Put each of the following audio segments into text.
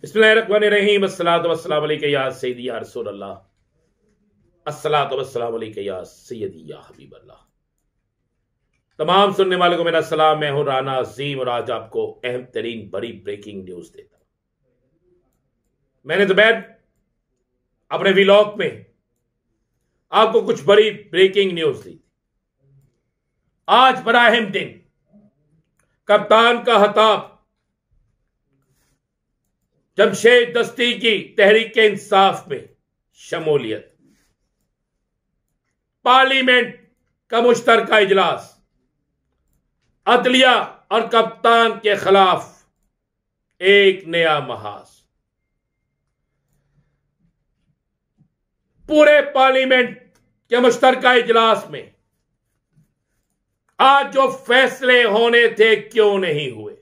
तमाम सुनने वाले को मेरा सलाम मैं हूं राना अजीम और आज आपको अहम तरीन बड़ी ब्रेकिंग न्यूज देता मैंने तो बैद अपने विलॉक में आपको कुछ बड़ी ब्रेकिंग न्यूज दी आज बड़ा अहम दिन कप्तान का हताब તમ શેહદસ્તી કી તહરીકે ઇન્સાફ મે શામુલિયત પાર્લામેન્ટ કા મજ્મતર કા ઇજલાસ અદલિયા ઔર કપ્તાન કે ખિલાફ એક નયા મહાસ پورے પાર્લામેન્ટ કે મજ્મતર કા ઇજલાસ મે આજ જો ફૈસલે હોને تھے ક્યો નહી હુએ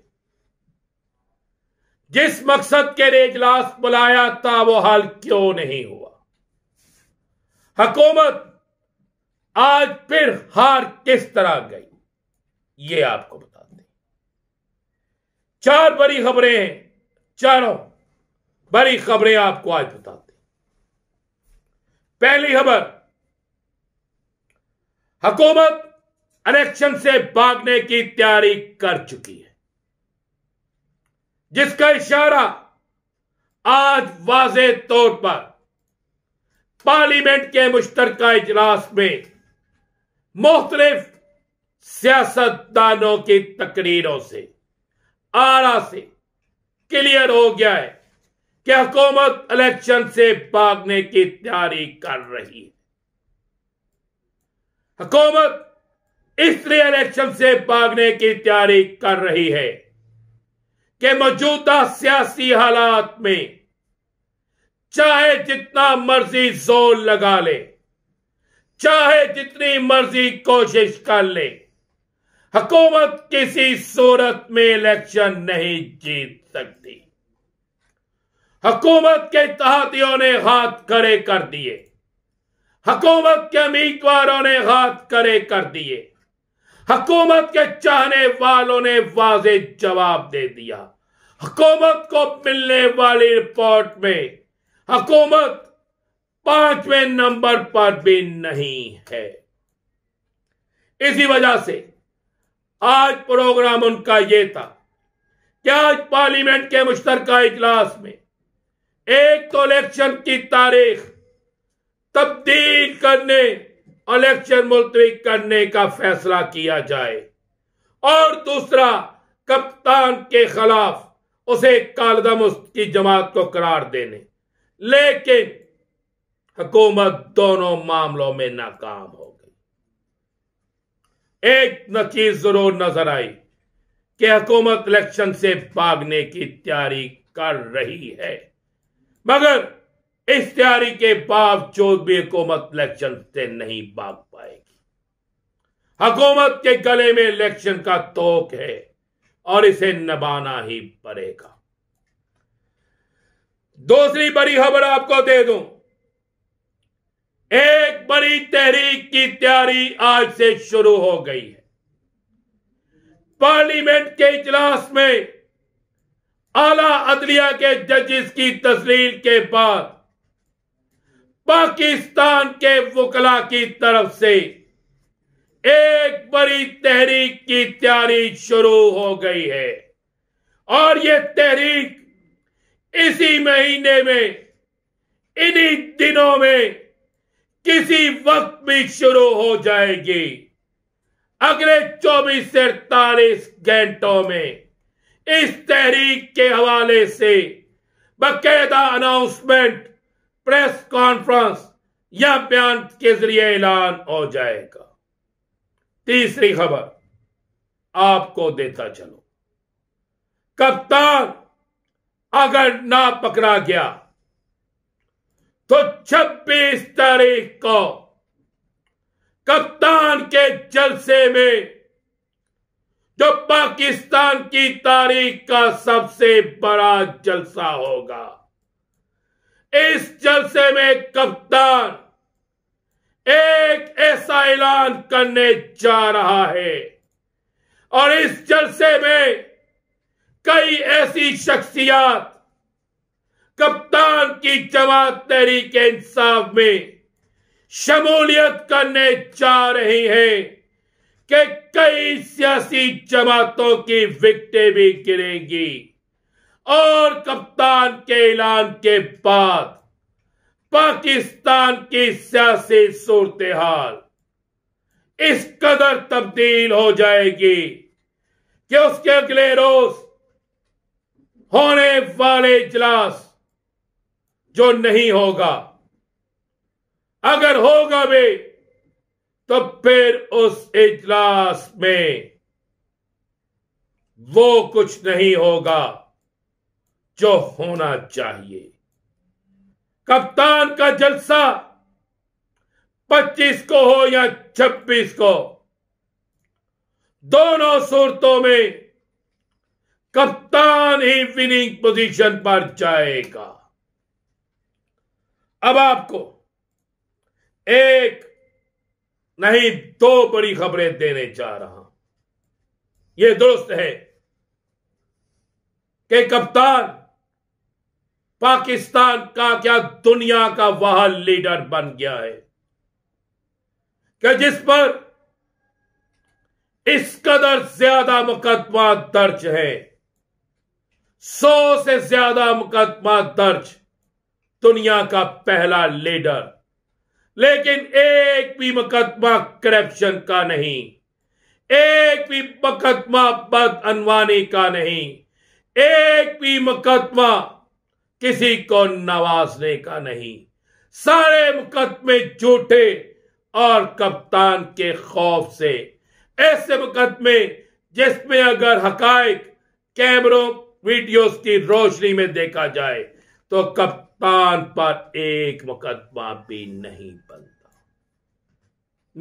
जिस मकसद के लिए इजलास बुलाया था वो हाल क्यों नहीं हुआ हकूमत आज फिर हार किस तरह गई ये आपको बता दें चार बड़ी खबरें चारों बड़ी खबरें आपको आज बताते पहली खबर हकूमत इलेक्शन से भागने की तैयारी कर चुकी है जिसका इशारा आज वाज तौर पर पार्लियामेंट के मुश्तर इजलास में मुख्तलिफ सियासतदानों की तकरीरों से आरा से क्लियर हो गया है कि हुकूमत इलेक्शन से भागने की तैयारी कर रही है हुकूमत इसलिए इलेक्शन से भागने की तैयारी कर रही है कि मौजूदा सियासी हालात में चाहे जितना मर्जी जोर लगा ले चाहे जितनी मर्जी कोशिश कर ले हकूमत किसी सूरत में इलेक्शन नहीं जीत सकती हकूमत के तहतियों ने हाथ खड़े कर दिए हकूमत के उम्मीदवारों ने हाथ खड़े कर दिए हकूमत के चाहने वालों ने वाजे जवाब दे दिया हकूमत को मिलने वाली रिपोर्ट में हकूमत पांचवें नंबर पर भी नहीं है इसी वजह से आज प्रोग्राम उनका यह था कि आज पार्लियामेंट के मुश्तरका इजलास में एक तो इलेक्शन की तारीख तब्दील करने इलेक्शन मुलतवी करने का फैसला किया जाए और दूसरा कप्तान के खिलाफ उसे कालदम उसकी जमात को करार देने लेकिन हुकूमत दोनों मामलों में नाकाम हो गई एक नचीज जरूर नजर आई कि हुकूमत इलेक्शन से भागने की तैयारी कर रही है मगर इस तैयारी के बावजूद भी हुकूमत इलेक्शन से नहीं भाग पाएगी हुकूमत के गले में इलेक्शन का तोक है और इसे नबाना ही पड़ेगा दूसरी बड़ी खबर आपको दे दूं एक बड़ी तहरीक की तैयारी आज से शुरू हो गई है पार्लियामेंट के इजलास में आला अदलिया के जजिस की तस्लील के बाद पाकिस्तान के वकला की तरफ से एक बड़ी तहरीक की तैयारी शुरू हो गई है और ये तहरीक इसी महीने में इन्हीं दिनों में किसी वक्त भी शुरू हो जाएगी अगले 24 से अड़तालीस घंटों में इस तहरीक के हवाले से बकायदा अनाउंसमेंट प्रेस कॉन्फ्रेंस या बयान के जरिए ऐलान हो जाएगा तीसरी खबर आपको देता चलो कप्तान अगर ना पकड़ा गया तो 26 तारीख को कप्तान के जलसे में जो पाकिस्तान की तारीख का सबसे बड़ा जलसा होगा इस जलसे में कप्तान एक ऐसा ऐलान करने जा रहा है और इस जलसे में कई ऐसी शख्सियात कप्तान की जमात के इंसाफ में शमूलियत करने जा रही है कि कई सियासी जमातों की विकटें भी गिरेंगी और कप्तान के ऐलान के बाद पाकिस्तान की सियासी सूरत हाल इस कदर तब्दील हो जाएगी कि उसके अगले रोज होने वाले इजलास जो नहीं होगा अगर होगा भी तो फिर उस इजलास में वो कुछ नहीं होगा जो होना चाहिए कप्तान का जलसा 25 को हो या 26 को दोनों सूरतों में कप्तान ही विनिंग पोजीशन पर जाएगा अब आपको एक नहीं दो बड़ी खबरें देने जा रहा हूं यह दुरुस्त है कि कप्तान पाकिस्तान का क्या दुनिया का वह लीडर बन गया है क्या जिस पर इस कदर ज्यादा मुकदमा दर्ज है सौ से ज्यादा मुकदमा दर्ज दुनिया का पहला लीडर लेकिन एक भी मुकदमा करप्शन का नहीं एक भी मुकदमा बद का नहीं एक भी मुकदमा किसी को नवाजने का नहीं सारे मुकदमे झूठे और कप्तान के खौफ से ऐसे मुकदमे जिसमें अगर हकायक कैमरों वीडियोस की रोशनी में देखा जाए तो कप्तान पर एक मुकदमा भी नहीं बनता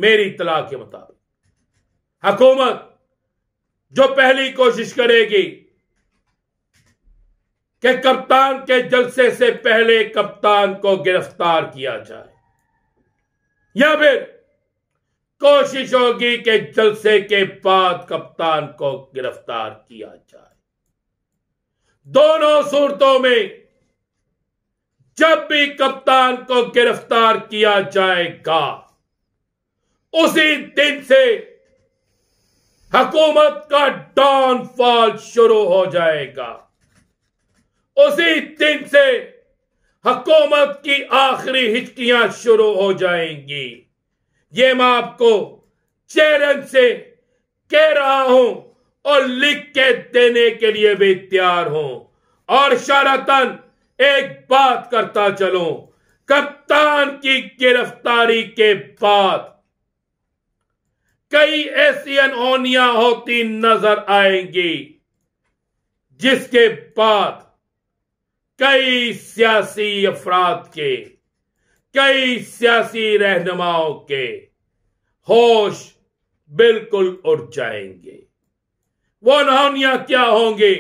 मेरी इतला के मुताबिक हकूमत जो पहली कोशिश करेगी कि कप्तान के जलसे से पहले कप्तान को गिरफ्तार किया जाए या फिर कोशिश होगी कि जलसे के बाद कप्तान को गिरफ्तार किया जाए दोनों सूरतों में जब भी कप्तान को गिरफ्तार किया जाएगा उसी दिन से हकूमत का डाउनफॉल शुरू हो जाएगा उसी दिन से हकूमत की आखिरी हिचकियां शुरू हो जाएंगी ये मैं आपको चेरन से कह रहा हूं और लिख के देने के लिए भी तैयार हूं और शरातन एक बात करता चलूं कप्तान की गिरफ्तारी के बाद कई ऐसी अनहोनिया होती नजर आएंगी जिसके बाद कई सियासी अफराद के कई सियासी रहनुमाओं के होश बिल्कुल उड़ जाएंगे वो नहानिया क्या होंगे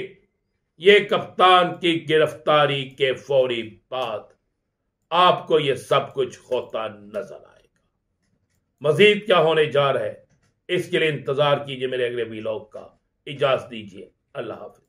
ये कप्तान की गिरफ्तारी के फौरी बाद आपको ये सब कुछ होता नजर आएगा मजीद क्या होने जा रहा है इसके लिए इंतजार कीजिए मेरे अगले वीलॉग का इजाजत दीजिए अल्लाह हाफिज